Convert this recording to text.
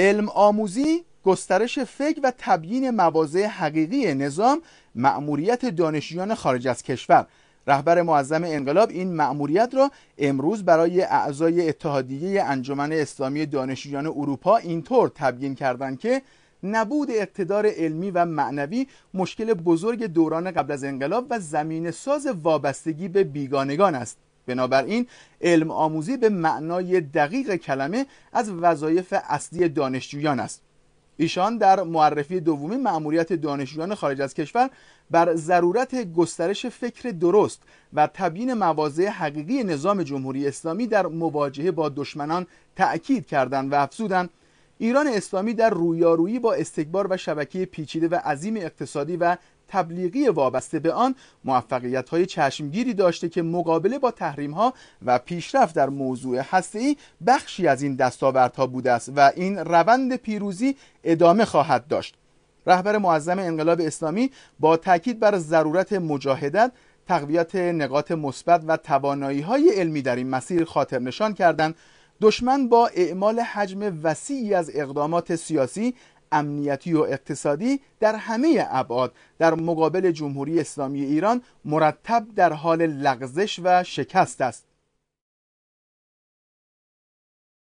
علم آموزی گسترش فکر و تبیین مواضع حقیقی نظام مأموریت دانشجویان خارج از کشور رهبر معظم انقلاب این مأموریت را امروز برای اعضای اتحادیه انجمن اسلامی دانشجویان اروپا اینطور تبیین کردند که نبود اقتدار علمی و معنوی مشکل بزرگ دوران قبل از انقلاب و زمین ساز وابستگی به بیگانگان است بنابراین علم آموزی به معنای دقیق کلمه از وظایف اصلی دانشجویان است ایشان در معرفی دومی مأموریت دانشجویان خارج از کشور بر ضرورت گسترش فکر درست و تبیین مواضع حقیقی نظام جمهوری اسلامی در مواجهه با دشمنان تأکید کردند و افزودند ایران اسلامی در رویارویی با استکبار و شبکه پیچیده و عظیم اقتصادی و تبلیغی وابسته به آن موفقیت های چشمگیری داشته که مقابله با تحریم ها و پیشرفت در موضوع هسته بخشی از این دستاوردها بوده است و این روند پیروزی ادامه خواهد داشت رهبر معظم انقلاب اسلامی با تاکید بر ضرورت مجاهدت تقویت نقاط مثبت و توانایی های علمی در این مسیر خاطر نشان کردند دشمن با اعمال حجم وسیعی از اقدامات سیاسی امنیتی و اقتصادی در همه ابعاد در مقابل جمهوری اسلامی ایران مرتب در حال لغزش و شکست است